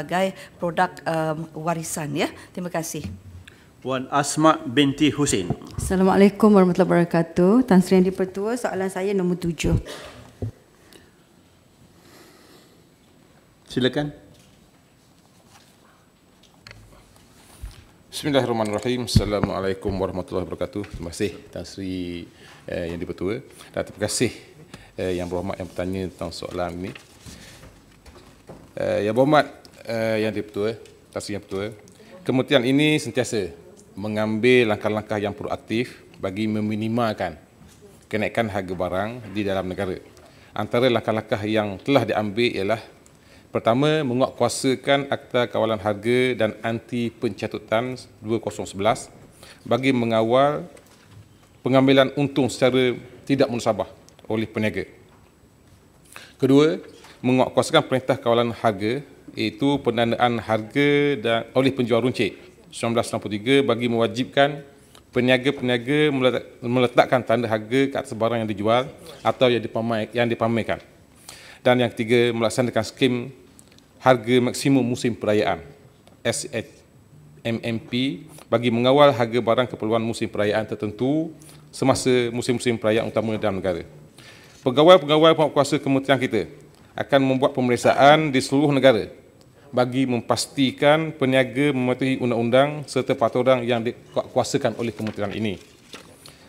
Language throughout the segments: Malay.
sebagai produk um, warisan ya. Terima kasih. Puan Asma binti Husin. Assalamualaikum warahmatullahi wabarakatuh. Tan Sri Yang Dipertua, soalan saya nombor tujuh. Silakan. Bismillahirrahmanirrahim. Assalamualaikum warahmatullahi wabarakatuh. Terima kasih Tan Sri eh, Yang Dipertua. Dan terima kasih eh, Yang Berhormat yang bertanya tentang soalan ini. Eh, yang Berhormat, uh, yang dipertua, eh. tafsir yang pertua. Eh. Kementerian ini sentiasa mengambil langkah-langkah yang proaktif bagi meminimalkan kenaikan harga barang di dalam negara. Antara langkah-langkah yang telah diambil ialah pertama menguatkuasakan Akta Kawalan Harga dan Anti Pencatutan 2011 bagi mengawal pengambilan untung secara tidak munasabah oleh peniaga. Kedua, menguatkuasakan perintah kawalan harga iaitu pendanaan harga dan oleh penjual runcit 1963 bagi mewajibkan peniaga-peniaga meletakkan tanda harga ke atas barang yang dijual atau yang dipamer yang dipamerkan. Dan yang ketiga melaksanakan skim harga maksimum musim perayaan SMMP bagi mengawal harga barang keperluan musim perayaan tertentu semasa musim-musim perayaan utama dalam negara. Pegawai-pegawai penguasa kementerian kita akan membuat pemeriksaan di seluruh negara bagi memastikan peniaga mematuhi undang-undang serta peraturan yang dikuasakan oleh kementerian ini.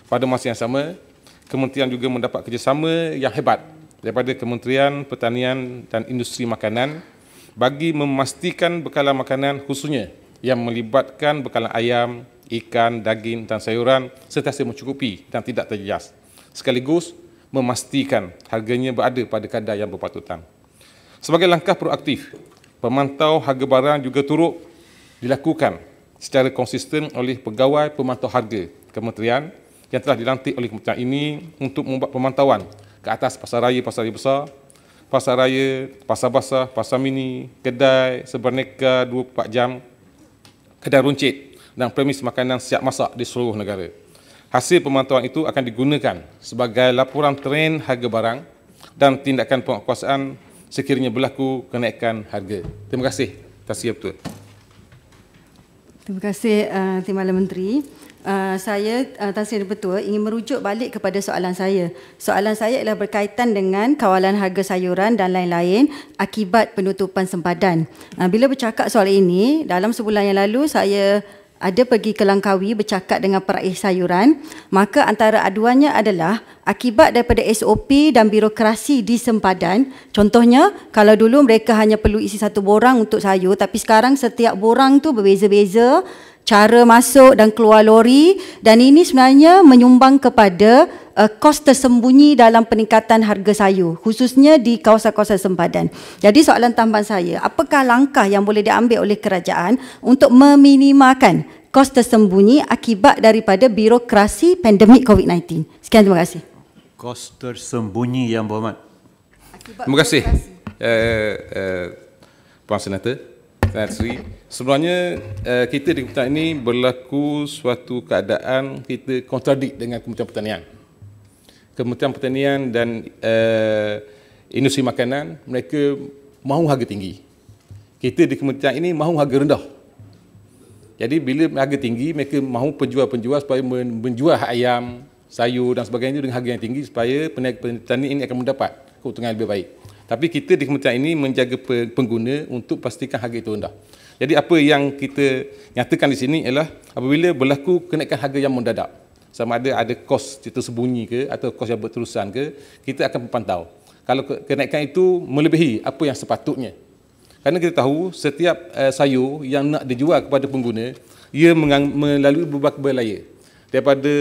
Pada masa yang sama, kementerian juga mendapat kerjasama yang hebat daripada Kementerian Pertanian dan Industri Makanan bagi memastikan bekalan makanan khususnya yang melibatkan bekalan ayam, ikan, daging dan sayuran sentiasa mencukupi dan tidak terjejas. Sekaligus memastikan harganya berada pada kadar yang berpatutan. Sebagai langkah proaktif, pemantau harga barang juga turut dilakukan secara konsisten oleh pegawai pemantau harga kementerian yang telah dilantik oleh kementerian ini untuk membuat pemantauan ke atas pasar raya, pasar raya besar, pasar raya, pasar basah, pasar mini, kedai seberneka 24 jam, kedai runcit dan premis makanan siap masak di seluruh negara. Hasil pemantauan itu akan digunakan sebagai laporan tren harga barang dan tindakan penguasaan sekiranya berlaku kenaikan harga. Terima kasih. Tasya betul. Terima kasih uh, Timbalan Menteri. Uh, saya uh, Tan Sri Betul ingin merujuk balik kepada soalan saya. Soalan saya ialah berkaitan dengan kawalan harga sayuran dan lain-lain akibat penutupan sempadan. Uh, bila bercakap soal ini, dalam sebulan yang lalu saya ada pergi ke Langkawi bercakap dengan peraih sayuran, maka antara aduannya adalah akibat daripada SOP dan birokrasi di sempadan. Contohnya, kalau dulu mereka hanya perlu isi satu borang untuk sayur, tapi sekarang setiap borang tu berbeza-beza cara masuk dan keluar lori dan ini sebenarnya menyumbang kepada uh, kos tersembunyi dalam peningkatan harga sayur khususnya di kawasan-kawasan sempadan. Jadi soalan tambahan saya, apakah langkah yang boleh diambil oleh kerajaan untuk meminimalkan kos tersembunyi akibat daripada birokrasi pandemik COVID-19? Sekian terima kasih. Kos tersembunyi yang berhormat. terima kasih. Eh, eh, Puan Senator, Tansri. Sebenarnya uh, eh, kita di Kementerian ini berlaku suatu keadaan kita kontradik dengan Kementerian Pertanian. Kementerian Pertanian dan uh, industri makanan mereka mahu harga tinggi. Kita di Kementerian ini mahu harga rendah. Jadi bila harga tinggi mereka mahu penjual-penjual supaya menjual ayam, sayur dan sebagainya dengan harga yang tinggi supaya peniaga-peniaga ini akan mendapat keuntungan lebih baik. Tapi kita di kementerian ini menjaga pengguna untuk pastikan harga itu rendah. Jadi apa yang kita nyatakan di sini ialah apabila berlaku kenaikan harga yang mendadak, sama ada ada kos tersembunyi ke atau kos yang berterusan ke, kita akan memantau. Kalau kenaikan itu melebihi apa yang sepatutnya. Kerana kita tahu setiap eh, sayur yang nak dijual kepada pengguna, ia melalui beberapa layar. Daripada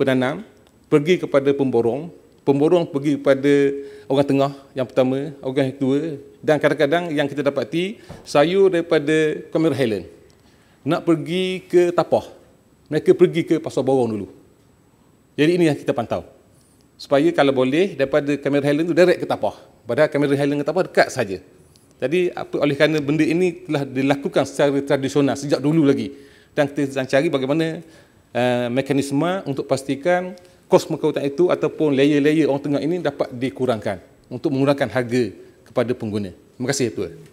penanam, pergi kepada pemborong, pemborong pergi kepada orang tengah yang pertama, orang yang kedua dan kadang-kadang yang kita dapati sayur daripada Kamer Helen nak pergi ke Tapah. Mereka pergi ke Pasar Borong dulu. Jadi ini yang kita pantau. Supaya kalau boleh daripada Kamer Helen tu direct ke Tapah. Padahal Kamer Helen ke Tapah dekat saja. Jadi apa oleh kerana benda ini telah dilakukan secara tradisional sejak dulu lagi dan kita sedang cari bagaimana uh, mekanisme untuk pastikan kos mengkautan itu ataupun layer-layer orang tengah ini dapat dikurangkan untuk mengurangkan harga kepada pengguna. Terima kasih, Tuan.